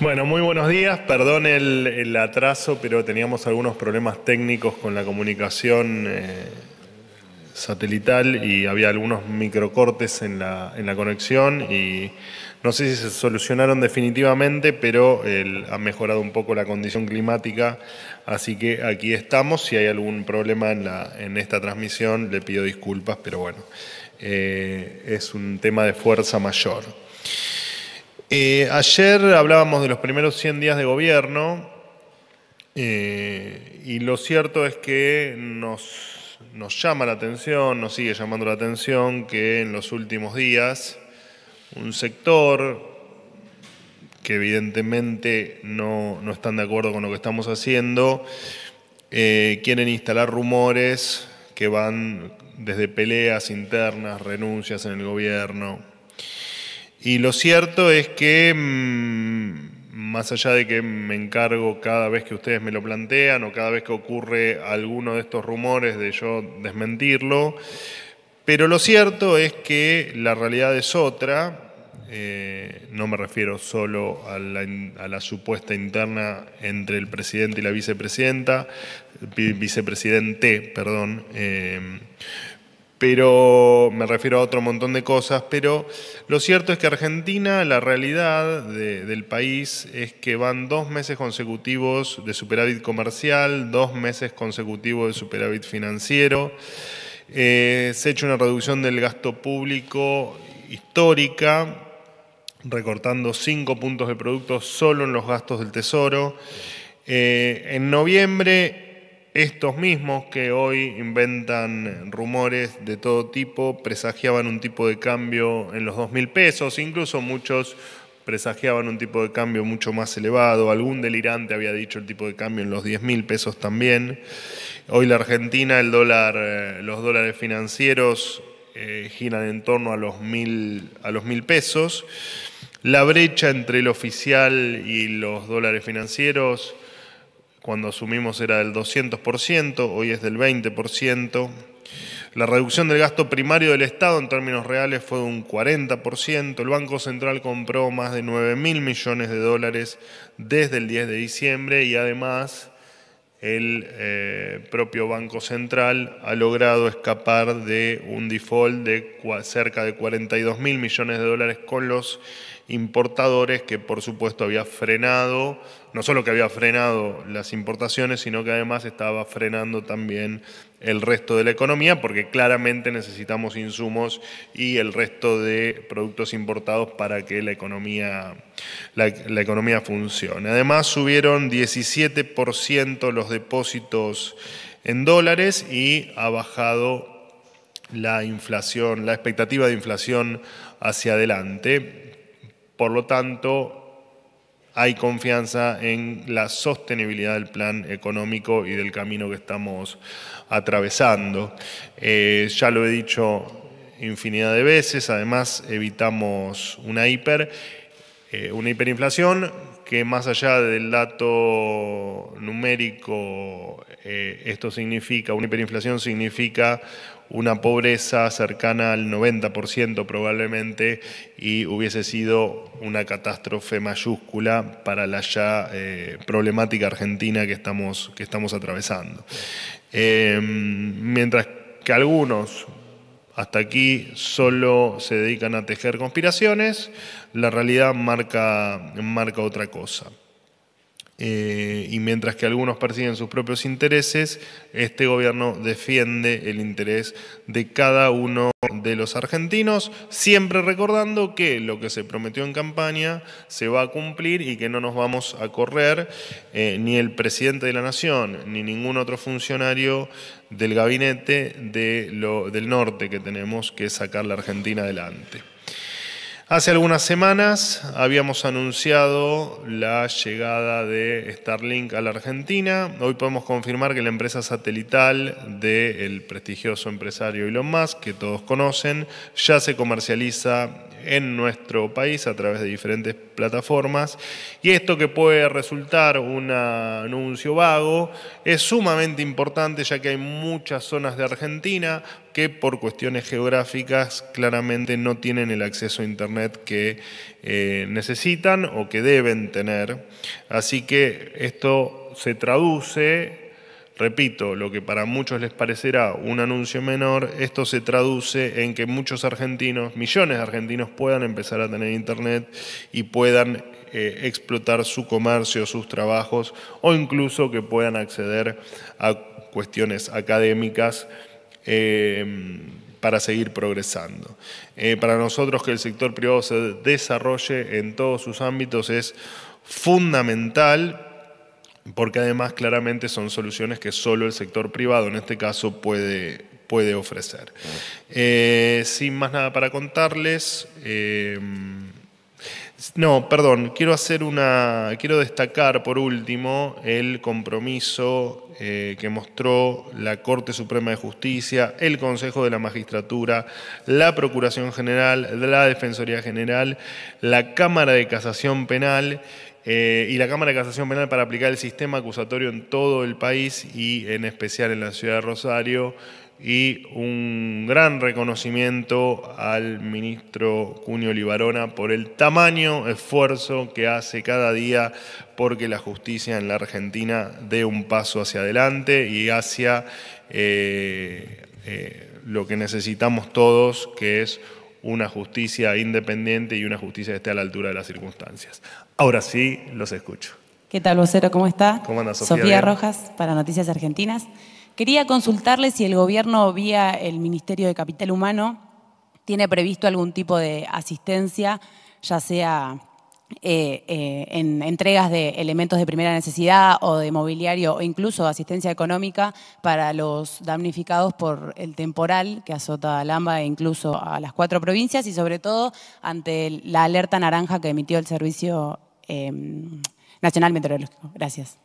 Bueno, muy buenos días. Perdón el, atraso, pero teníamos algunos problemas técnicos con la comunicación eh, satelital y había algunos microcortes en la, en la conexión y no sé si se solucionaron definitivamente, pero ha mejorado un poco la condición climática, así que aquí estamos. Si hay algún problema en, la, en esta transmisión, le pido disculpas, pero bueno, eh, es un tema de fuerza mayor. Eh, ayer hablábamos de los primeros 100 días de gobierno eh, y lo cierto es que nos, llama la atención, nos sigue llamando la atención que en los últimos días un sector que evidentemente no, están de acuerdo con lo que estamos haciendo, eh, quieren instalar rumores que van desde peleas internas, renuncias en el gobierno, y lo cierto es que, mm, más allá de que me encargo cada vez que ustedes me lo plantean o cada vez que ocurre alguno de estos rumores de yo desmentirlo, pero lo cierto es que la realidad es otra, eh, no me refiero solo a la, supuesta interna entre el presidente y la vicepresidenta, vicepresidente, perdón, eh, pero me refiero a otro montón de cosas, pero lo cierto es que Argentina, la realidad del país es que van dos meses consecutivos de superávit comercial, dos meses consecutivos de superávit financiero, eh, se ha hecho una reducción del gasto público histórica, recortando cinco puntos de producto solo en los gastos del Tesoro. Eh, en noviembre estos mismos que hoy inventan rumores de todo tipo, presagiaban un tipo de cambio en los 2.000 pesos, incluso muchos presagiaban un tipo de cambio mucho más elevado, algún delirante había dicho el tipo de cambio en los 10.000 pesos también. Hoy la Argentina, el dólar, eh, los dólares financieros eh, giran en torno a los 1.000 pesos. La brecha entre el oficial y los dólares financieros cuando asumimos era del 200%, hoy es del 20%. La reducción del gasto primario del Estado en términos reales fue de un 40%. El Banco Central compró más de 9 mil millones de dólares desde el 10 de diciembre y además el eh, propio Banco Central ha logrado escapar de un default de cerca de 42 mil millones de dólares con los importadores, que por supuesto había frenado, no solo que había frenado las importaciones, sino que además estaba frenando también el resto de la economía, porque claramente necesitamos insumos y el resto de productos importados para que la economía la, economía funcione. Además, subieron 17% los depósitos en dólares y ha bajado la inflación, la expectativa de inflación hacia adelante. Por lo tanto, hay confianza en la sostenibilidad del plan económico y del camino que estamos atravesando. Eh, ya lo he dicho infinidad de veces, además evitamos una hiper eh, una hiperinflación que más allá del dato numérico, eh, esto significa, una hiperinflación significa una pobreza cercana al 90% probablemente y hubiese sido una catástrofe mayúscula para la ya eh, problemática argentina que estamos, que estamos atravesando. mientras que algunos hasta aquí solo se dedican a tejer conspiraciones, la realidad marca, otra cosa. Eh, y mientras que algunos persiguen sus propios intereses, este gobierno defiende el interés de cada uno de los argentinos, siempre recordando que lo que se prometió en campaña se va a cumplir y que no nos vamos a correr, eh, ni el presidente de la Nación, ni ningún otro funcionario del gabinete de lo, del norte que tenemos que sacar la Argentina adelante. Hace algunas semanas habíamos anunciado la llegada de Starlink a la Argentina. Hoy podemos confirmar que la empresa satelital del prestigioso empresario Elon Musk, que todos conocen, ya se comercializa en nuestro país a través de diferentes plataformas. Y esto que puede resultar un anuncio vago es sumamente importante ya que hay muchas zonas de Argentina, que por cuestiones geográficas claramente no tienen el acceso a Internet que eh, necesitan o que deben tener. Así que esto se traduce, repito, lo que para muchos les parecerá un anuncio menor, esto se traduce en que muchos argentinos, millones de argentinos puedan empezar a tener Internet y puedan eh, explotar su comercio, sus trabajos o incluso que puedan acceder a cuestiones académicas Em, para seguir progresando. Eh, para nosotros que el sector privado se desarrolle en todos sus ámbitos es fundamental porque además claramente son soluciones que solo el sector privado, en este caso, puede, puede ofrecer. Eh, sin más nada para contarles. Em, no, perdón, quiero hacer una. Quiero destacar por último el compromiso eh, que mostró la Corte Suprema de Justicia, el Consejo de la Magistratura, la Procuración General, la Defensoría General, la Cámara de Casación Penal eh, y la Cámara de Casación Penal para aplicar el sistema acusatorio en todo el país y en especial en la ciudad de Rosario y un gran reconocimiento al ministro Cunio Libarona por el tamaño esfuerzo que hace cada día porque la justicia en la Argentina dé un paso hacia adelante y hacia eh, eh, lo que necesitamos todos, que es una justicia independiente y una justicia que esté a la altura de las circunstancias. Ahora sí, los escucho. ¿Qué tal, vocero? ¿Cómo está? ¿Cómo anda, Sofía? Sofía Rojas, para Noticias Argentinas. Quería consultarle si el gobierno, vía el Ministerio de Capital Humano, tiene previsto algún tipo de asistencia, ya sea eh, eh, en entregas de elementos de primera necesidad o de mobiliario o incluso asistencia económica para los damnificados por el temporal que azota a Lamba e incluso a las cuatro provincias y sobre todo ante la alerta naranja que emitió el Servicio em, Nacional Meteorológico. Gracias.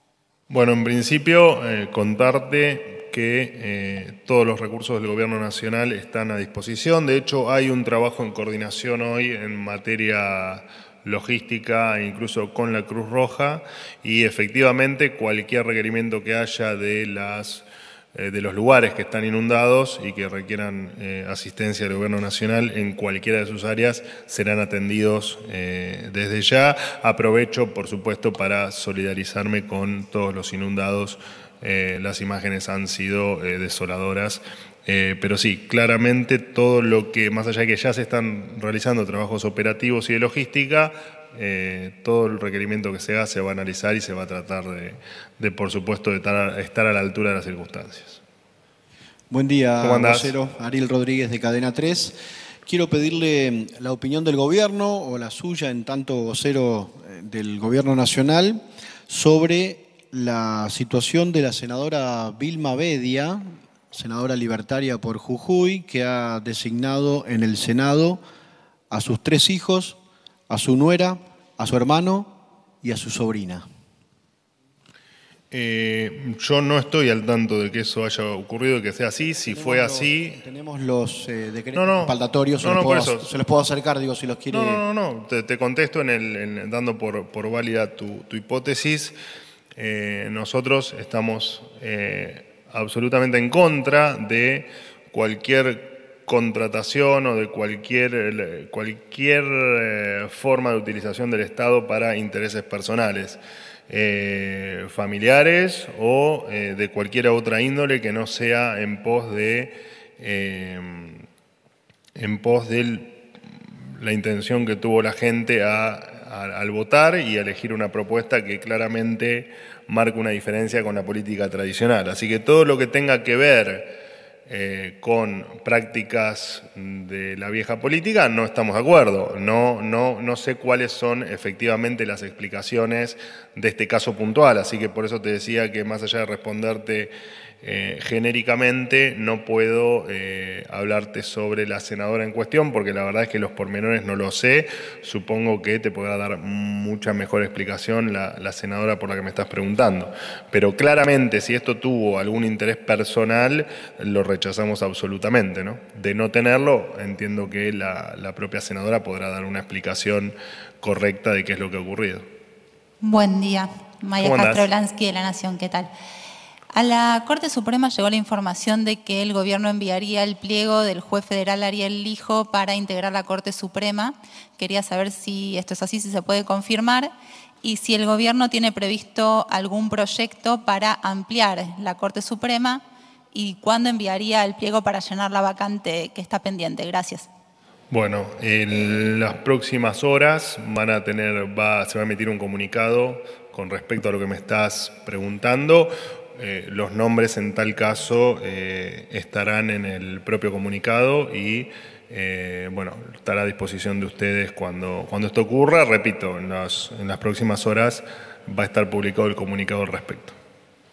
Bueno, en principio, eh, contarte que eh, todos los recursos del Gobierno Nacional están a disposición. De hecho, hay un trabajo en coordinación hoy en materia logística, incluso con la Cruz Roja, y efectivamente cualquier requerimiento que haya de las eh, de los lugares que están inundados y que requieran eh, asistencia del Gobierno Nacional en cualquiera de sus áreas serán atendidos desde ya. Aprovecho, por supuesto, para solidarizarme con todos los inundados eh, las imágenes han sido eh, desoladoras. Eh, pero sí, claramente todo lo que, más allá de que ya se están realizando trabajos operativos y de logística, todo el requerimiento que se haga se va a analizar y se va a tratar de, por supuesto, de estar a la altura de las circunstancias. Buen día, vocero Ariel Rodríguez de Cadena 3. Quiero pedirle mm, la opinión del gobierno o la suya en tanto vocero del gobierno nacional sobre la situación de la senadora Vilma Bedia, senadora libertaria por Jujuy, que ha designado en el Senado a sus tres hijos, a su nuera, a su hermano y a su sobrina. Eh, yo no estoy al tanto de que eso haya ocurrido que sea así. Si fue así. tenemos los eh, decretos no, se, los puedo, acercar, digo, si los quiere. No, no, no, te, contesto en el, dando por, por válida tu, tu hipótesis. Eh, nosotros estamos eh, absolutamente en contra de cualquier contratación o de cualquier, cualquier eh, forma de utilización del Estado para intereses personales, familiares o de cualquier otra índole que no sea en pos de, em, en pos de la intención que tuvo la gente a al votar y elegir una propuesta que claramente marca una diferencia con la política tradicional. Así que todo lo que tenga que ver eh, con prácticas de la vieja política, no estamos de acuerdo. No, no, no sé cuáles son efectivamente las explicaciones de este caso puntual. Así que por eso te decía que más allá de responderte eh, genéricamente no puedo eh, hablarte sobre la senadora en cuestión porque la verdad es que los pormenores no lo sé. Supongo que te podrá dar mucha mejor explicación la, senadora por la que me estás preguntando. Pero claramente si esto tuvo algún interés personal, lo rechazamos absolutamente. ¿no? De no tenerlo, entiendo que la, propia senadora podrá dar una explicación correcta de qué es lo que ha ocurrido. Buen día. Maya Castro de La Nación, ¿qué tal? A la Corte Suprema llegó la información de que el gobierno enviaría el pliego del juez federal Ariel Lijo para integrar la Corte Suprema. Quería saber si esto es así, si se puede confirmar y si el gobierno tiene previsto algún proyecto para ampliar la Corte Suprema y cuándo enviaría el pliego para llenar la vacante que está pendiente. Gracias. Bueno, en las próximas horas van a tener, va, se va a emitir un comunicado con respecto a lo que me estás preguntando. Eh, los nombres en tal caso eh, estarán en el propio comunicado y eh, bueno, estará a disposición de ustedes cuando, cuando esto ocurra. Repito, en las, en las próximas horas va a estar publicado el comunicado al respecto.